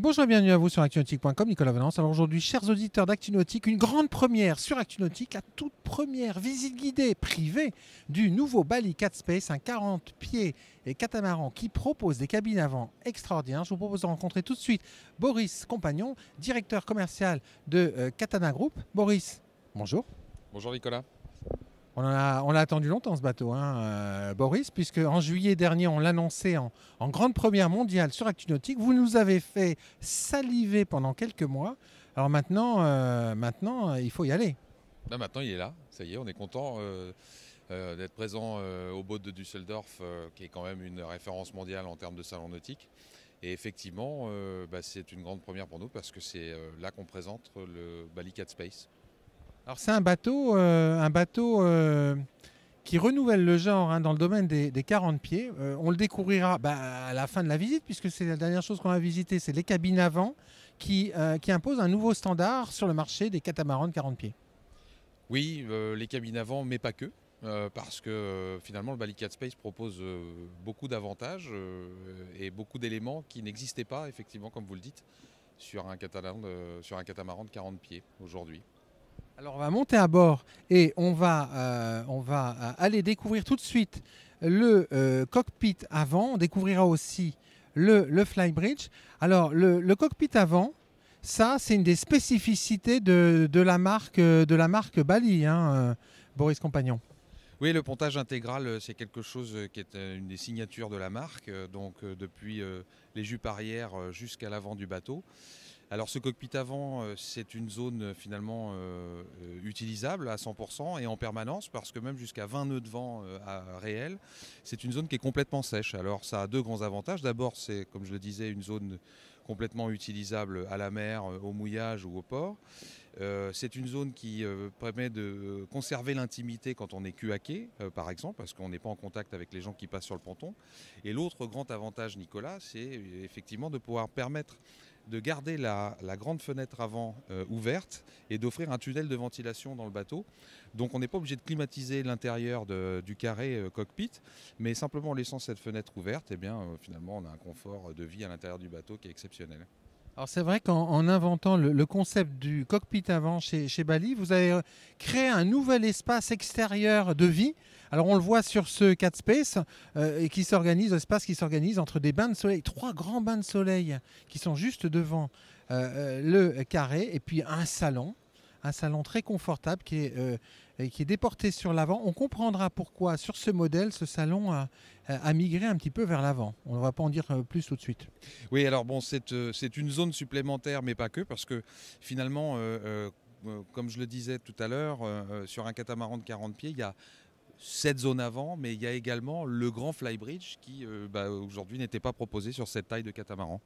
Bonjour et bienvenue à vous sur Actunautique.com, Nicolas Valence. Alors aujourd'hui, chers auditeurs d'Actunautique, une grande première sur Actunautique, la toute première visite guidée privée du nouveau Bali 4 Space, un 40 pieds et catamaran qui propose des cabines avant extraordinaires. Je vous propose de rencontrer tout de suite Boris Compagnon, directeur commercial de euh, Katana Group. Boris, bonjour. Bonjour Nicolas. On, l'a a, attendu longtemps ce bateau, hein, euh, Boris, puisque en juillet dernier, on l'annonçait en, en, grande première mondiale sur ActuNautique. Vous nous avez fait saliver pendant quelques mois. Alors maintenant, euh, maintenant euh, il faut y aller. maintenant, il est là. Ça y est, on est content. d'être présent au boat de Düsseldorf, qui est quand même une référence mondiale en termes de salon nautique. Et effectivement, bah, c'est une grande première pour nous parce que c'est là qu'on présente le Balikat Space, alors c'est un bateau, euh, un bateau euh, qui renouvelle le genre hein, dans le domaine des, 40 pieds. Euh, on le découvrira bah, à la fin de la visite, puisque c'est la dernière chose qu'on a visiter. c'est les cabines avant, qui, qui imposent un nouveau standard sur le marché des catamarans de 40 pieds. Oui, les cabines avant, mais pas que. parce que finalement le Ballycat Space propose beaucoup d'avantages et beaucoup d'éléments qui n'existaient pas effectivement comme vous le dites sur un, sur un catamaran de 40 pieds aujourd'hui. Alors on va monter à bord et on va, euh, on va euh, aller découvrir tout de suite le euh, cockpit avant. On découvrira aussi le, le flybridge. Alors le, cockpit avant, ça c'est une des spécificités de, la marque, de la marque Bali, hein, Boris Compagnon. Oui, le pontage intégral, euh, c'est quelque chose euh, qui est euh, une des signatures de la marque, donc depuis les jupes arrière jusqu'à l'avant du bateau. Alors ce cockpit avant, c'est une zone finalement utilisable à 100% et en permanence parce que même jusqu'à 20 nœuds de vent réel, c'est une zone qui est complètement sèche. Alors ça a deux grands avantages. D'abord, c'est comme je le disais, une zone complètement utilisable à la mer, au mouillage ou au port. Euh, c'est une zone qui euh, permet de conserver l'intimité quand on est cuaqué, euh, par exemple, parce qu'on n'est pas en contact avec les gens qui passent sur le ponton. Et l'autre grand avantage, Nicolas, c'est effectivement de pouvoir permettre de garder la, grande fenêtre avant ouverte et d'offrir un tunnel de ventilation dans le bateau. Donc on n'est pas obligé de climatiser l'intérieur du carré cockpit, mais simplement en laissant cette fenêtre ouverte, eh bien, finalement on a un confort de vie à l'intérieur du bateau qui est exceptionnel. Alors c'est vrai qu'en inventant le, concept du cockpit avant chez, Bali, vous avez euh, créé un nouvel espace extérieur de vie. Alors on le voit sur ce 4 Space euh, et qui s'organise, espace qui s'organise entre des bains de soleil, trois grands bains de soleil qui sont juste devant euh, le carré et puis un salon, un salon très confortable qui est et qui est déporté sur l'avant. On comprendra pourquoi, sur ce modèle, ce salon a, migré un petit peu vers l'avant. On ne va pas en dire euh, plus tout de suite. Oui, alors bon, euh, c'est une zone supplémentaire, mais pas que, parce que finalement, euh, comme je le disais tout à l'heure, sur un catamaran de 40 pieds, il y a cette zone avant, mais il y a également le grand flybridge qui bah, aujourd'hui n'était pas proposé sur cette taille de catamaran.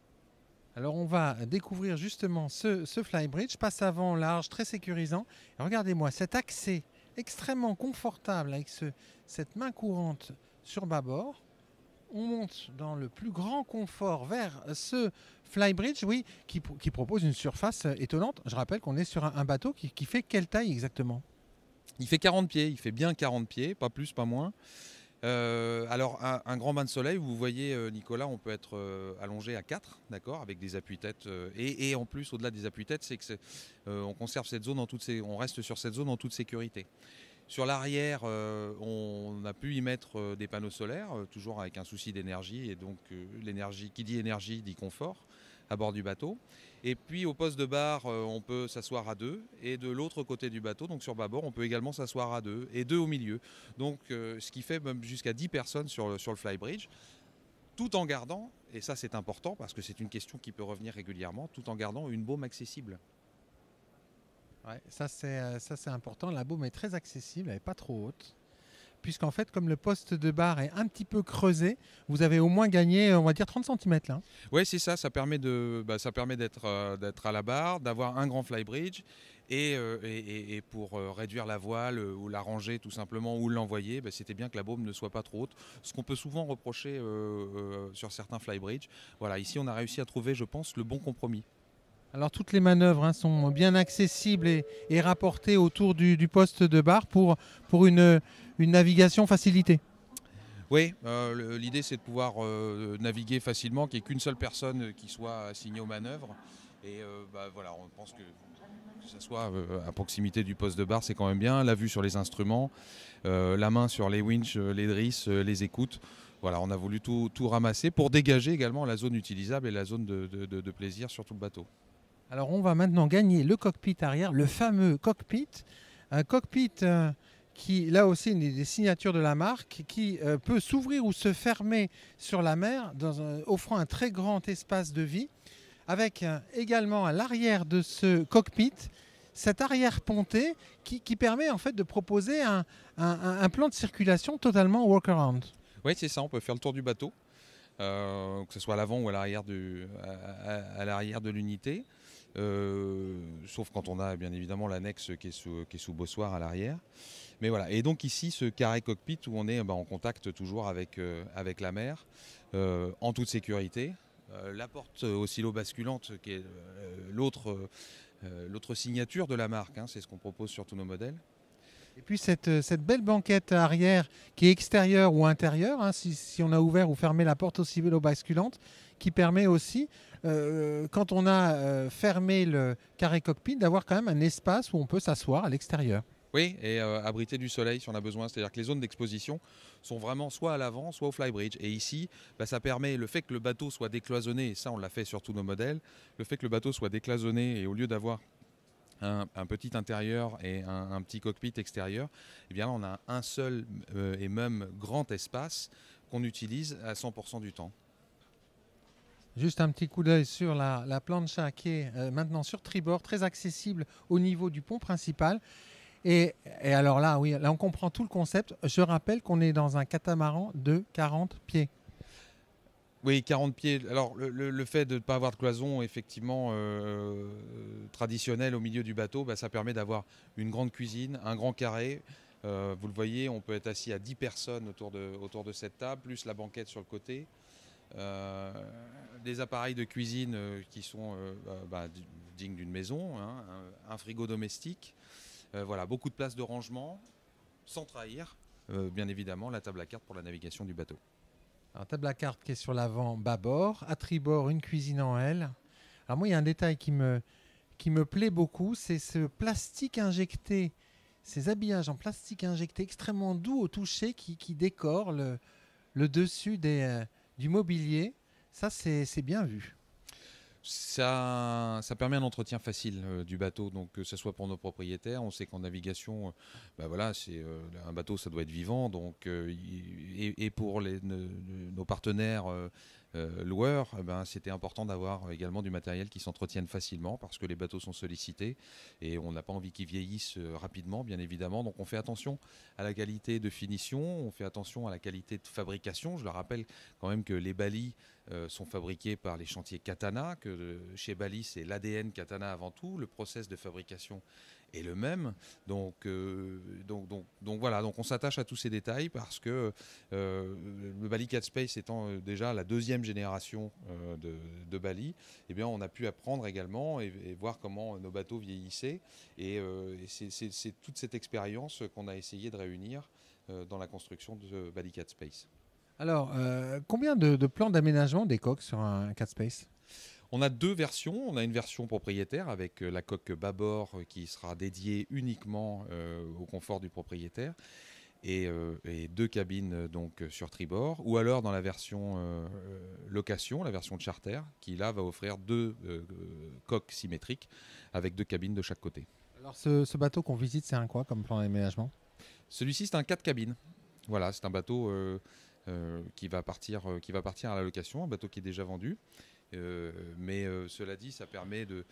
Alors on va découvrir justement ce, ce flybridge, passe avant large, très sécurisant. Regardez-moi cet accès extrêmement confortable avec ce, cette main courante sur bâbord. On monte dans le plus grand confort vers ce flybridge, oui, qui, propose une surface étonnante. Je rappelle qu'on est sur un, bateau qui, qui fait quelle taille exactement Il fait 40 pieds, il fait bien 40 pieds, pas plus, pas moins. Euh, alors, un, grand bain de soleil, vous voyez, euh, Nicolas, on peut être euh, allongé à 4, d'accord, avec des appuis-têtes. Et, en plus, au-delà des appuis-têtes, c'est que on conserve cette zone on reste sur cette zone en toute sécurité. Sur l'arrière, on a pu y mettre des panneaux solaires, toujours avec un souci d'énergie. Et donc, l'énergie, qui dit énergie dit confort bord du bateau. Et puis au poste de bar, euh, on peut s'asseoir à deux. Et de l'autre côté du bateau, donc sur bord on peut également s'asseoir à deux. Et deux au milieu. Donc euh, ce qui fait même jusqu'à 10 personnes sur le, sur le flybridge tout en gardant, et ça c'est important parce que c'est une question qui peut revenir régulièrement, tout en gardant une baume accessible. Ouais, ça c'est euh, important. La baume est très accessible, elle n'est pas trop haute puisqu'en fait, comme le poste de barre est un petit peu creusé, vous avez au moins gagné, euh, on va dire, 30 cm là. Hein. Oui, c'est ça, ça permet bah, d'être permet euh, d'être à la barre, d'avoir un grand flybridge. Euh, et, et, et, pour réduire la voile ou la ranger tout simplement ou l'envoyer, bah, c'était bien que la baume ne soit pas trop haute, ce qu'on peut souvent reprocher sur certains flybridge. Voilà, ici on a réussi à trouver, je pense, le bon compromis. Alors toutes les manœuvres hein, sont bien accessibles et, rapportées autour du, poste de bar pour, pour une, navigation facilitée. Oui, euh, l'idée c'est de pouvoir euh, naviguer facilement, qu'il n'y ait qu'une seule personne qui soit assignée aux manœuvres. Et euh, bah, voilà, on pense que que ce soit à proximité du poste de bar, c'est quand même bien. La vue sur les instruments, la main sur les winches, les drisses, les écoutes. Voilà, on a voulu tout, ramasser pour dégager également la zone utilisable et la zone de plaisir sur tout le bateau. Alors on va maintenant gagner le cockpit arrière, le fameux cockpit. Un cockpit euh, qui, là aussi, une des signatures de la marque, qui euh, peut s'ouvrir ou se fermer sur la mer, offrant un très grand espace de vie, avec euh, également à l'arrière de ce cockpit cette arrière-pontée qui, permet en fait de proposer un, plan de circulation totalement workaround. Oui, c'est ça, on peut faire le tour du bateau, que ce soit à l'avant ou à l'arrière, de l'unité. Euh, sauf quand on a bien évidemment l'annexe qui est sous, qui est sous Bossoir à l'arrière. Mais voilà, et donc ici ce carré cockpit où on est eh ben, en contact toujours avec, euh, avec la mer, euh, en toute sécurité. la porte oscillobasculante basculante qui est l'autre, signature de la marque, hein, c'est ce qu'on propose sur tous nos modèles. Et puis cette, belle banquette arrière qui est extérieure ou intérieure, hein, si, on a ouvert ou fermé la porte oscillobasculante basculante, qui permet aussi euh, euh, quand on a euh, fermé le carré cockpit, d'avoir quand même un espace où on peut s'asseoir à l'extérieur. Oui, et abriter du soleil si on a besoin. C'est-à-dire que les zones d'exposition sont vraiment soit à l'avant, soit au flybridge. Et ici, bah, ça permet le fait que le bateau soit décloisonné, et ça on l'a fait sur tous nos modèles, le fait que le bateau soit décloisonné et au lieu d'avoir un, petit intérieur et un, petit cockpit extérieur, eh bien on a un seul et même grand espace qu'on utilise à 100% du temps. Juste un petit coup d'œil sur la, la plancha qui est euh, maintenant sur tribord, très accessible au niveau du pont principal. Et, alors là, oui, là on comprend tout le concept. Je rappelle qu'on est dans un catamaran de 40 pieds. Oui, 40 pieds. Alors le, fait de ne pas avoir de cloison, effectivement, euh, traditionnelle au milieu du bateau, bah, ça permet d'avoir une grande cuisine, un grand carré. Euh, vous le voyez, on peut être assis à 10 personnes autour de, autour de cette table, plus la banquette sur le côté. Euh, des appareils de cuisine euh, qui sont euh, bah, bah, dignes d'une maison, hein, un, frigo domestique, voilà, beaucoup de places de rangement, sans trahir, bien évidemment, la table à carte pour la navigation du bateau. Alors, table à carte qui est sur l'avant, bâbord, à tribord, une cuisine en L. Alors moi, il y a un détail qui me, qui me plaît beaucoup, c'est ce plastique injecté, ces habillages en plastique injecté extrêmement doux au toucher qui, qui décorent le dessus des, du mobilier. Ça, c'est bien vu. Ça, permet un entretien facile euh, du bateau, donc que ce soit pour nos propriétaires, on sait qu'en navigation, euh, bah voilà, c'est euh, un bateau, ça doit être vivant, donc et, pour nos partenaires loueurs, eh ben, c'était important d'avoir également du matériel qui s'entretienne facilement parce que les bateaux sont sollicités et on n'a pas envie qu'ils vieillissent rapidement, bien évidemment. Donc on fait attention à la qualité de finition, on fait attention à la qualité de fabrication. Je le rappelle quand même que les balis euh, sont fabriqués par les chantiers Katana, que euh, chez Bali c'est l'ADN Katana avant tout, le process de fabrication est le même. Donc, euh, voilà, donc on s'attache à tous ces détails parce que le Bali Cat Space étant déjà la deuxième génération de, Bali, eh bien on a pu apprendre également et, voir comment nos bateaux vieillissaient. Et, et c'est toute cette expérience qu'on a essayé de réunir dans la construction de Bali Cat Space. Alors, euh, combien de, plans d'aménagement des coques sur un 4 Space on a deux versions. On a une version propriétaire avec euh, la coque bâbord euh, qui sera dédiée uniquement au confort du propriétaire et, deux cabines donc sur tribord. Ou alors dans la version location, la version charter, qui là va offrir deux coques symétriques avec deux cabines de chaque côté. Alors ce, ce bateau qu'on visite, c'est un quoi comme plan d'aménagement Celui-ci, c'est un 4 cabines. Voilà, c'est un bateau euh, qui, va partir, euh, qui va partir à la location, un bateau qui est déjà vendu. Euh, mais cela dit, ça permet de,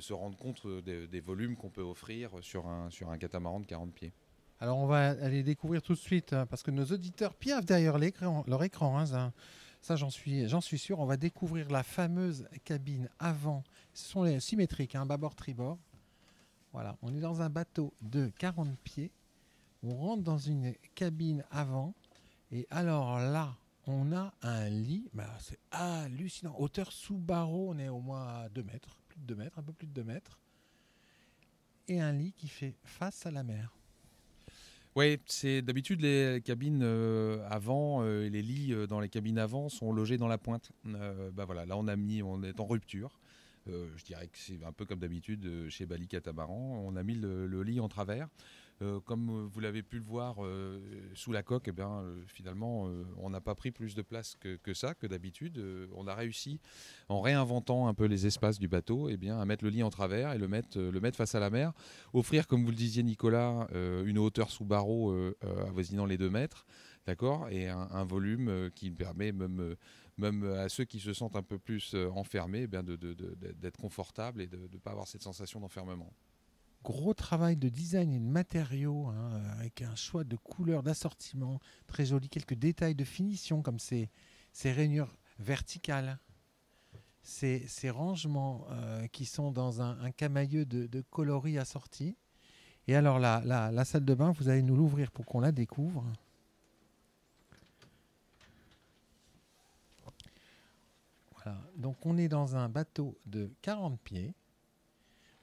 se rendre compte des, volumes qu'on peut offrir sur un, sur un catamaran de 40 pieds. Alors on va aller découvrir tout de suite, hein, parce que nos auditeurs piavent derrière leur écran. ça, hein, ça j'en suis, j'en suis sûr. On va découvrir la fameuse cabine avant. Ce sont les symétriques, hein, bâbord-tribord. Voilà, on est dans un bateau de 40 pieds. On rentre dans une cabine avant et alors là, on a un lit, bah, c'est hallucinant. Hauteur sous barreau, on est au moins à 2 mètres, plus de 2 mètres, un peu plus de 2 mètres. Et un lit qui fait face à la mer. Oui, c'est d'habitude les cabines euh, avant, euh, les lits euh, dans les cabines avant sont logés dans la pointe. Bah voilà, là on a mis, on est en rupture. je dirais que c'est un peu comme d'habitude chez Bali Catamaran, on a mis le lit en travers. Euh, comme euh, vous l'avez pu le voir euh, sous la coque, eh bien, finalement, on n'a pas pris plus de place que, ça, que d'habitude. on a réussi, en réinventant un peu les espaces du bateau, eh bien, à mettre le lit en travers et le mettre, le mettre face à la mer. Offrir, comme vous le disiez, Nicolas, une hauteur sous barreau avoisinant les 2 mètres. D'accord Et un, volume qui permet même même à ceux qui se sentent un peu plus enfermés, eh d'être confortables et de ne pas avoir cette sensation d'enfermement gros travail de design et de matériaux, hein, euh, avec un choix de couleurs, d'assortiment très joli, quelques détails de finition comme ces, rainures verticales, ces, ces rangements euh, qui sont dans un, un camailleux de, coloris assortis. Et alors la, la salle de bain, vous allez nous l'ouvrir pour qu'on la découvre. Voilà, donc on est dans un bateau de 40 pieds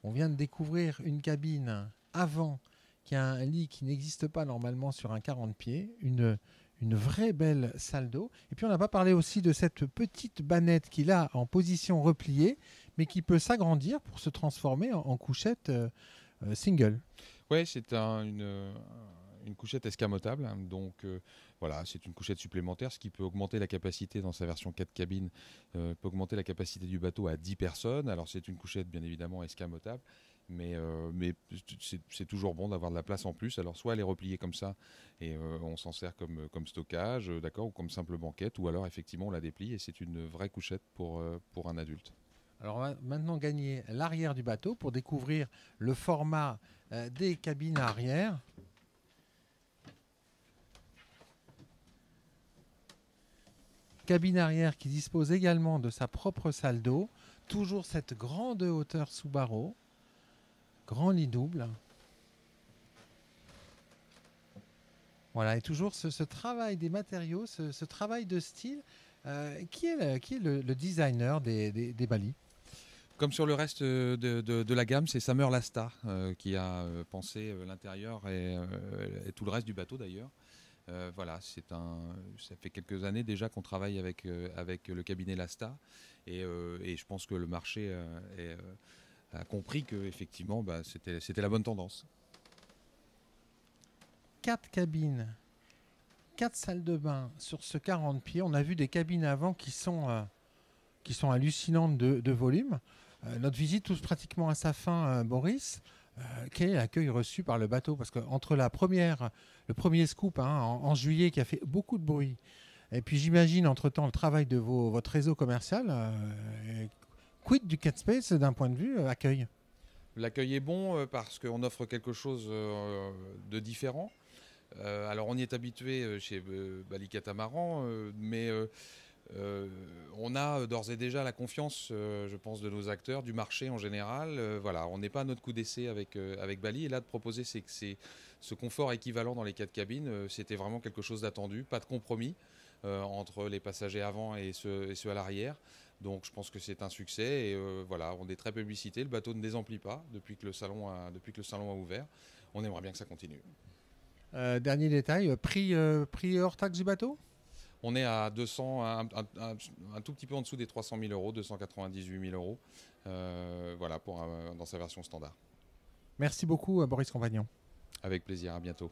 on vient de découvrir une cabine avant qui a un lit qui n'existe pas normalement sur un 40 pieds, une, une vraie belle salle d'eau. Et puis on n'a pas parlé aussi de cette petite bannette qu'il a en position repliée, mais qui peut s'agrandir pour se transformer en, couchette euh, euh, single. Oui, c'est une, une couchette escamotable. Hein, donc euh, voilà, c'est une couchette supplémentaire, ce qui peut augmenter la capacité dans sa version 4 cabines, euh, peut augmenter la capacité du bateau à 10 personnes. Alors c'est une couchette bien évidemment escamotable. Mais, euh, c'est toujours bon d'avoir de la place en plus. Alors soit elle est repliée comme ça et on s'en sert comme, stockage, d'accord, ou comme simple banquette, ou alors effectivement on la déplie et c'est une vraie couchette pour, un adulte. Alors on va maintenant gagner l'arrière du bateau pour découvrir le format des cabines arrière. cabine arrière qui dispose également de sa propre salle d'eau, toujours cette grande hauteur sous barreau, grand lit double. Voilà, et toujours ce, travail des matériaux, ce, travail de style. Euh, qui est le, designer des, balis comme sur le reste de, la gamme, c'est Samur Lasta euh, qui a euh, pensé l'intérieur et, tout le reste du bateau d'ailleurs. Euh, voilà, c'est un, ça fait quelques années déjà qu'on travaille avec, euh, avec le cabinet Lasta euh, et, je pense que le marché a compris que effectivement bah, c'était, c'était la bonne tendance. Quatre cabines, quatre salles de bain sur ce 40 pieds. On a vu des cabines avant qui sont, qui sont hallucinantes de, de volume. notre visite touche pratiquement à sa fin, Boris. Euh, quel est l'accueil reçu par le bateau Parce qu'entre la première, le premier scoop hein, en, juillet qui a fait beaucoup de bruit, et puis j'imagine entre-temps le travail de votre réseau commercial, euh, quid du Cat d'un point de vue euh, accueil L'accueil est bon parce qu'on offre quelque chose de différent. alors on y est habitué chez Bali Catamaran, mais euh, on a euh, d'ores et déjà la confiance, euh, je pense, de nos acteurs, du marché en général. voilà, on n'est pas à notre coup d'essai avec, avec Bali. Et là, de proposer c'est, c'est, ce confort équivalent dans les quatre cabines, c'était vraiment quelque chose d'attendu. Pas de compromis entre les passagers avant et ceux, à l'arrière. Donc, je pense que c'est un succès. Et voilà, on est très publicité. Le bateau ne désemplit pas depuis que le salon a, depuis que le salon a ouvert. On aimerait bien que ça continue. dernier détail, prix, prix hors taxe du bateau on est à 200, un, tout petit peu en dessous des 300 000 euros, 298 000 euros, euh, voilà, pour, euh, dans sa version standard. Merci beaucoup, euh, Boris Compagnon. Avec plaisir, à bientôt.